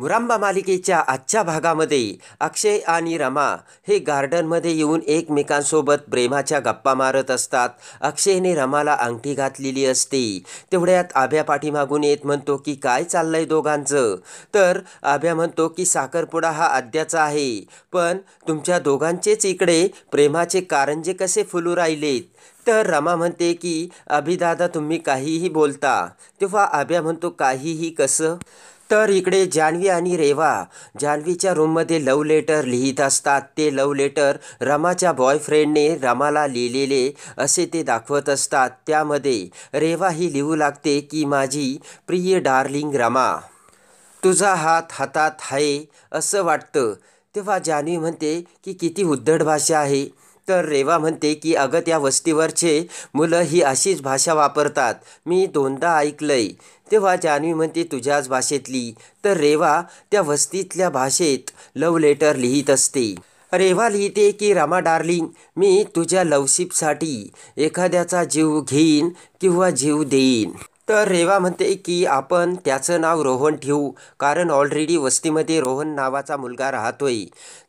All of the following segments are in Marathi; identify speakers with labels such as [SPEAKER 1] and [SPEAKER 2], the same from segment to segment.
[SPEAKER 1] मुरांबा मालिकेच्या आजच्या भागामध्ये अक्षय आणि रमा हे गार्डनमध्ये येऊन एकमेकांसोबत प्रेमाच्या गप्पा मारत असतात अक्षयने रमाला अंगठी घातलेली असते तेवढ्यात आभ्या पाठीमागून येत म्हणतो की काय चाललंय दोघांचं तर आभ्या म्हणतो की साखरपुडा हा आद्याचा आहे पण तुमच्या दोघांचेच इकडे प्रेमाचे कारंजे कसे फुलू राहिलेत तर रमा म्हणते की अभिदादा तुम्ही काहीही बोलता तेव्हा आभ्या म्हणतो काहीही कसं तर इकडे जान्हवी आणि रेवा जान्हवीच्या रूममध्ये लव लेटर लिहित असतात ते लव लेटर रमाच्या बॉयफ्रेंडने रमाला लिहिलेले असे ते दाखवत असतात त्यामध्ये रेवा ही लिहू लागते की माझी प्रिय डार्लिंग रमा तुझा हात हातात आहे असं वाटतं तेव्हा जान्हवी म्हणते की किती उद्धड भाषा आहे तर रेवा म्हणते की अगं त्या वस्तीवरचे मुलं ही अशीच भाषा वापरतात मी दोनदा ऐकलंय तेव्हा जान्हवी म्हणते तुझ्याच भाषेतली तर रेवा त्या वस्तीतल्या भाषेत लव लेटर लिहित असते रेवा लिहिते की रमा डार्लिंग मी तुझ्या लवशिपसाठी एखाद्याचा जीव घेईन किंवा जीव देईन तर रेवा म्हणते की आपण त्याचं नाव रोहन ठेवू कारण ऑलरेडी वस्तीमध्ये रोहन नावाचा मुलगा राहतोय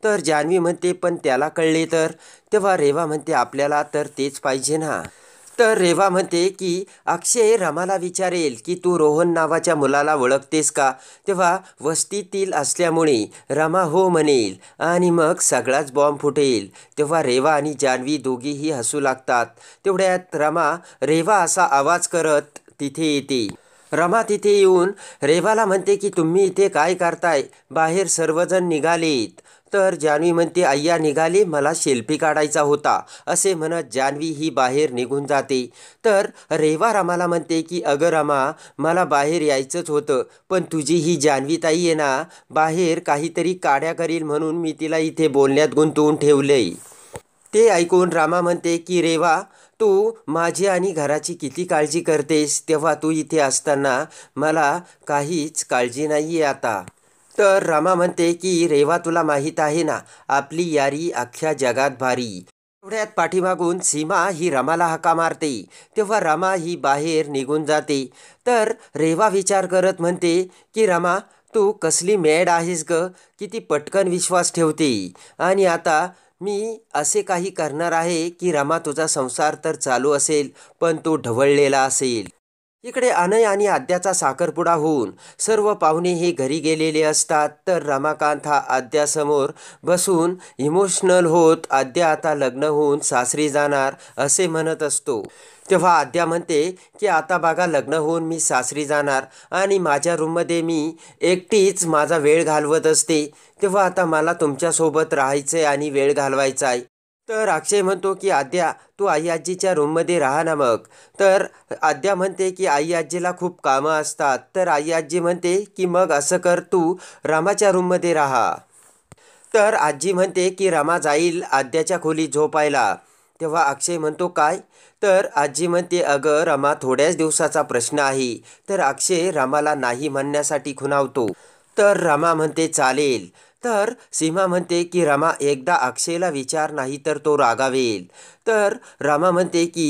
[SPEAKER 1] तर जान्हवी म्हणते पण त्याला कळले तर तेव्हा रेवा म्हणते आपल्याला तर तेच पाहिजे ना तर रेवा म्हणते की अक्षय रमाला विचारेल की तू रोहन नावाच्या मुलाला ओळखतेस का तेव्हा वस्तीतील असल्यामुळे रमा हो म्हणेल आणि मग सगळाच बॉम्ब फुटेल तेव्हा रेवा आणि जान्हवी दोघीही हसू लागतात तेवढ्यात रमा रेवा असा आवाज करत तिथे येते रमा तिथे येऊन रेवाला म्हणते की तुम्ही इथे काय करताय बाहेर सर्वजण निघालेत तर जान्हवी म्हणते अय्या निघाली मला शेल्फी काढायचा होता असे म्हणत जान्हवी ही बाहेर निघून जाते तर रेवा रमाला म्हणते की अगं रमा मला बाहेर यायचंच होतं पण तुझी ही जान्हवी ताई आहे ना बाहेर काहीतरी काढ्या करील म्हणून मी तिला इथे बोलण्यात गुंतवून ठेवले ते ऐकून रामा म्हणते की रेवा तू माझी आणि घराची किती काळजी करतेस तेव्हा तू इथे असताना मला काहीच काळजी नाही आहे आता तर रामा म्हणते की रेवा तुला माहीत आहे ना आपली यारी अख्ख्या जगात भारी एवढ्यात पाठीमागून सीमा ही रामाला हका मारते तेव्हा रामा ही बाहेर निघून जाते तर रेवा विचार करत म्हणते की रामा तू कसली मेड आहेस ग किती पटकन विश्वास ठेवते आणि आता मी असे काही करणार आहे की रमा तुझा संसार तर चालू असेल पण तो ढवळलेला असेल इकडे अनय आणि आद्याचा साखरपुडा होऊन सर्व पाहुणे हे घरी गेलेले असतात तर रमाकांत हा आद्यासमोर बसून इमोशनल होत आद्या आता लग्न होऊन सासरी जाणार असे म्हणत असतो तेव्हा आद्या म्हणते की आता बघा लग्न होऊन मी सासरी जाणार आणि माझ्या रूममध्ये मी एकटीच माझा वेळ घालवत असते तेव्हा आता मला तुमच्यासोबत राहायचं आहे आणि वेळ घालवायचा आहे तर अक्षय म्हणतो की आद्या तू आई आजीच्या रूममध्ये राहा ना मग तर आद्या म्हणते की आई आजीला खूप कामं असतात तर आई आजी म्हणते की मग असं कर तू रामाच्या रूममध्ये राहा तर आजी म्हणते की रामा जाईल आद्याच्या खोली झोपायला तेव्हा अक्षय म्हणतो काय तर आजी म्हणते अगं रमा थोड्याच दिवसाचा प्रश्न आहे तर अक्षय रमाला नाही म्हणण्यासाठी खुनावतो तर रमा म्हणते चालेल तर सीमा म्हणते की रमा एकदा अक्षयला विचार नाही तर तो रागावेल तर रमा म्हणते की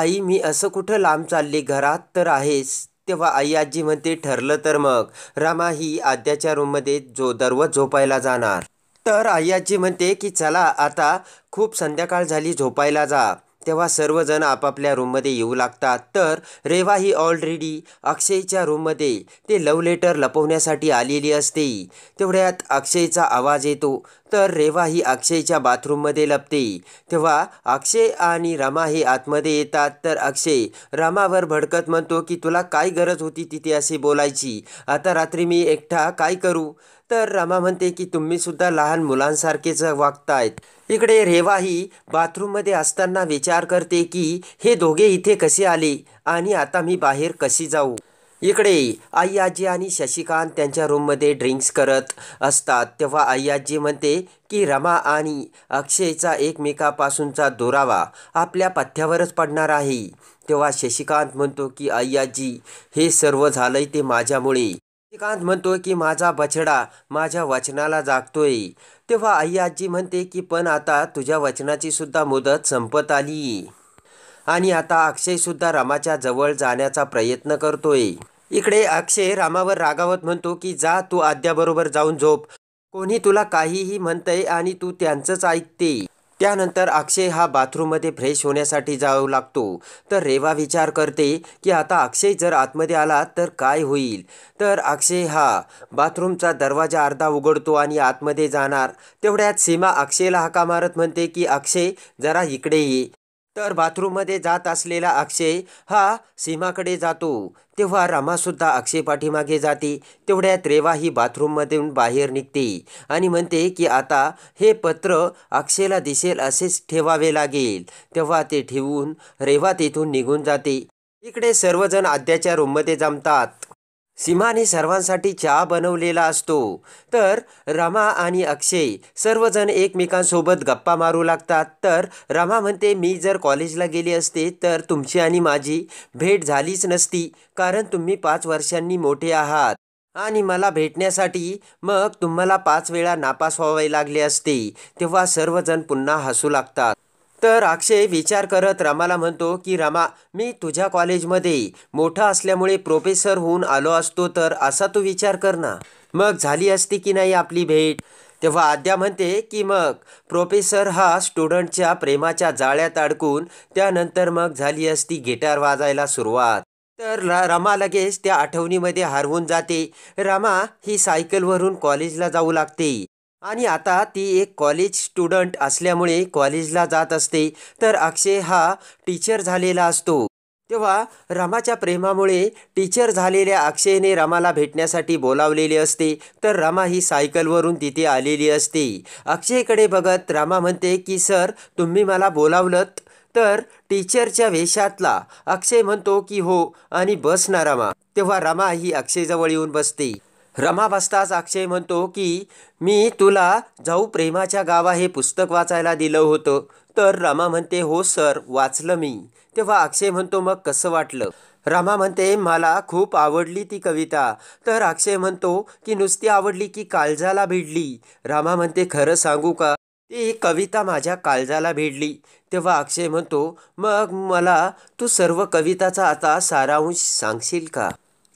[SPEAKER 1] आई मी असं कुठं लांब चालले घरात तर आहेस तेव्हा आई आजी म्हणते ठरलं तर मग रमा ही आद्याच्या रूममध्ये जो दररोज झोपायला जाणार तर आजी म्हणते की चला आता खूप संध्याकाळ झाली झोपायला जा तेव्हा सर्वजण आपापल्या रूममध्ये येऊ लागतात तर रेवा ही ऑलरेडी अक्षयच्या रूममध्ये ते लव लेटर लपवण्यासाठी आलेली असते तेवढ्यात अक्षयचा आवाज येतो तर रेवा ही अक्षयच्या बाथरूममध्ये लपते तेव्हा अक्षय आणि रमा हे आतमध्ये येतात तर अक्षय रमावर भडकत म्हणतो की तुला काय गरज होती तिथे असे बोलायची आता रात्री मी एकटा काय करू तर रमा म्हणते की तुम्ही सुद्धा लहान मुलांसारखेच वागतायत इकडे रेवा ही बाथरूममध्ये असताना विचार करते की हे दोघे इथे कसे आले आणि आता मी बाहेर कशी जाऊ इकडे आई आणि शशिकांत त्यांच्या रूममध्ये ड्रिंक्स करत असतात तेव्हा आई म्हणते की रमा आणि अक्षयचा एकमेकापासूनचा दुरावा आपल्या पथ्यावरच पडणार आहे तेव्हा शशिकांत म्हणतो की आई हे सर्व झालंय ते माझ्यामुळे शशिकांत म्हणतो की माझा बछडा माझ्या वचनाला जागतोय तेव्हा आई म्हणते की पण आता तुझ्या वचनाची सुद्धा मुदत संपत आली आणि आता अक्षय सुद्धा रामाच्या जवळ जाण्याचा प्रयत्न करतोय इकडे अक्षय रामावर रागावत म्हणतो की जा तू आद्याबरोबर जाऊन झोप कोणी तुला काहीही म्हणतंय आणि तू त्यांचंच ऐकते त्यानंतर अक्षय हा बाथरूममध्ये फ्रेश होण्यासाठी जाऊ लागतो तर रेवा विचार करते की आता अक्षय जर आतमध्ये आला तर काय होईल तर अक्षय हा बाथरूमचा दरवाजा अर्धा उघडतो आणि आतमध्ये जाणार तेवढ्यात सीमा अक्षयला हाका मारत म्हणते की अक्षय जरा इकडे ये तर बाथरूममध्ये जात असलेला अक्षय हा सीमाकडे जातो तेव्हा रमासुद्धा अक्षय पाठीमागे जाते तेवढ्यात रेवा ही बाथरूममधून बाहेर निघते आणि म्हणते की आता हे पत्र अक्षयला दिसेल असेच ठेवावे लागेल तेव्हा ते ठेवून रेवा तिथून निघून जाते इकडे सर्वजण आद्याच्या रूममध्ये जमतात सीमाने सर्वांसाठी चहा बनवलेला असतो तर रमा आणि अक्षय सर्वजण एकमेकांसोबत गप्पा मारू लागतात तर रमा म्हणते मी जर कॉलेजला गेले असते तर तुमची आणि माझी भेट झालीच नसती कारण तुम्ही पाच वर्षांनी मोठे आहात आणि मला भेटण्यासाठी मग तुम्हाला पाच वेळा नापास व्हावे लागले असते तेव्हा सर्वजण पुन्हा हसू लागतात तर अक्षय विचार करत रमाला म्हणतो की रमा मी तुझ्या कॉलेजमध्ये मोठा असल्यामुळे प्रोफेसर होऊन आलो असतो तर असा तू विचार कर ना मग झाली असती की नाही आपली भेट तेव्हा आद्या म्हणते की मग प्रोफेसर हा स्टुडंटच्या प्रेमाच्या जाळ्यात अडकून त्यानंतर मग झाली असती गिटार वाजायला सुरुवात तर रमा लगेच त्या आठवणीमध्ये हरवून जाते रमा ही सायकलवरून कॉलेजला जाऊ लागते आणि आता ती एक कॉलेज स्टुडंट असल्यामुळे कॉलेजला जात असते तर अक्षय हा टीचर झालेला असतो तेव्हा रमाच्या प्रेमामुळे टीचर झालेल्या अक्षयने रमाला भेटण्यासाठी बोलावलेले असते तर रमा ही सायकलवरून तिथे आलेली असते अक्षयकडे बघत रमा म्हणते की सर तुम्ही मला बोलावलत तर टीचरच्या वेशातला अक्षय म्हणतो की हो आणि बस ना रमा तेव्हा रमा ही अक्षयजवळ येऊन बसते रमा बसताच अक्षय म्हणतो की मी तुला जाऊ प्रेमाच्या गावा हे पुस्तक वाचायला दिलं होतं तर रमा म्हणते हो सर वाचलं मी तेव्हा अक्षय म्हणतो मग कसं वाटलं रमा म्हणते मला खूप आवडली ती कविता तर अक्षय म्हणतो की नुसती आवडली की काळजाला भिडली रमा म्हणते खरं सांगू का ती कविता माझ्या काळजाला भिडली तेव्हा अक्षय म्हणतो मग मला तू सर्व कविताचा आता सारांश सांगशील का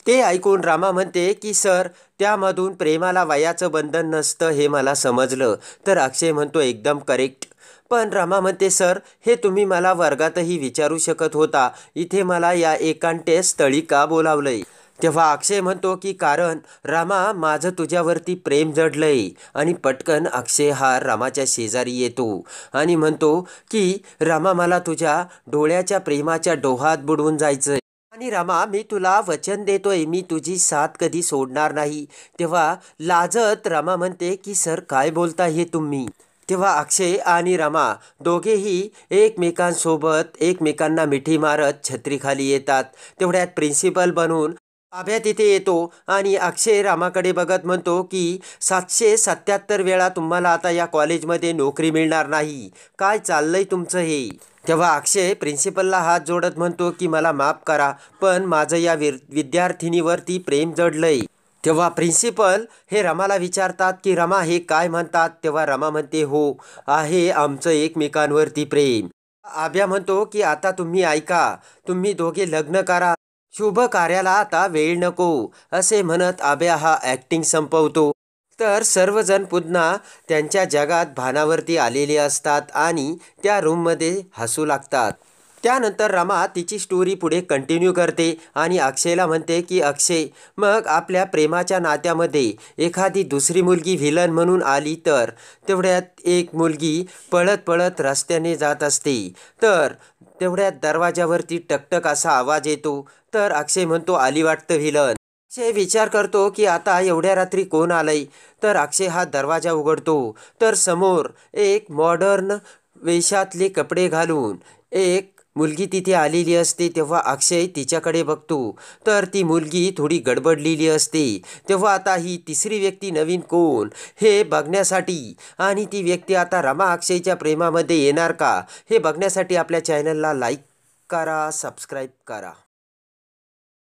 [SPEAKER 1] ते ऐकून रामा म्हणते की सर त्यामधून प्रेमाला वयाचं बंधन नसतं हे मला समजलं तर अक्षय म्हणतो एकदम करेक्ट पण रामा म्हणते सर हे तुम्ही मला वर्गातही विचारू शकत होता इथे मला या एकांटे स्थळी का बोलावलंय तेव्हा अक्षय म्हणतो की कारण रामा माझं तुझ्यावरती प्रेम जडलंय आणि पटकन अक्षय हा रामाच्या शेजारी येतो आणि म्हणतो की रामा मला तुझ्या डोळ्याच्या प्रेमाच्या डोहात बुडवून जायचं आणि रामा मी तुला वचन देतोय मी तुझी साथ कधी सोडणार नाही तेव्हा लाजत रमा म्हणते की सर काय बोलता हे तुम्ही तेव्हा अक्षय आणि रमा दोघेही एकमेकांसोबत एकमेकांना मिठी मारत छत्रीखाली येतात तेवढ्यात प्रिन्सिपल बनून आभ्या तिथे येतो आणि अक्षय रामाकडे बघत म्हणतो की सातशे सत्याहत्तर वेळा तुम्हाला आता या कॉलेजमध्ये नोकरी मिळणार नाही काय चाललंय तुमचं हे तेव्हा अक्षय प्रिन्सिपलला हात जोडत म्हणतो की मला माफ करा पण माझं या विर विद्यार्थिनीवरती प्रेम जडलंय तेव्हा प्रिन्सिपल हे रमाला विचारतात की रमा हे काय म्हणतात तेव्हा रमा म्हणते हो आहे आमचं एकमेकांवरती प्रेम आभ्या म्हणतो की आता तुम्ही ऐका तुम्ही दोघे लग्न करा शुभ कार्याला आता वेळ नको असे म्हणत आब्या हा ॲक्टिंग संपवतो तर सर्वजण पुन्हा त्यांच्या जगात भानावरती आलेले असतात आणि त्या रूममध्ये हसू लागतात त्यानंतर रमा तिची स्टोरी पुढे कंटिन्यू करते आणि अक्षयला म्हणते की अक्षय मग आपल्या प्रेमाच्या नात्यामध्ये एखादी दुसरी मुलगी व्हिलन म्हणून आली तर तेवढ्यात एक मुलगी पळत पळत रस्त्याने जात असते तर तेवढ्यात दरवाजावरती टकटक असा आवाज येतो तर अक्षय म्हणतो आली वाटतं व्हिलन अक्षय विचार करतो की आता एवढ्या रात्री कोण आलंय तर अक्षय हा दरवाजा उघडतो तर समोर एक मॉडर्न वेशातले कपडे घालून एक मुलगी तिथे आलेली असते तेव्हा अक्षय तिच्याकडे बघतो तर ती मुलगी थोडी गडबडलेली असते तेव्हा आता ही तिसरी व्यक्ती नवीन कोण हे बघण्यासाठी आणि ती व्यक्ती आता रमा अक्षयच्या प्रेमामध्ये येणार का हे बघण्यासाठी आपल्या चॅनलला लाईक करा सबस्क्राईब करा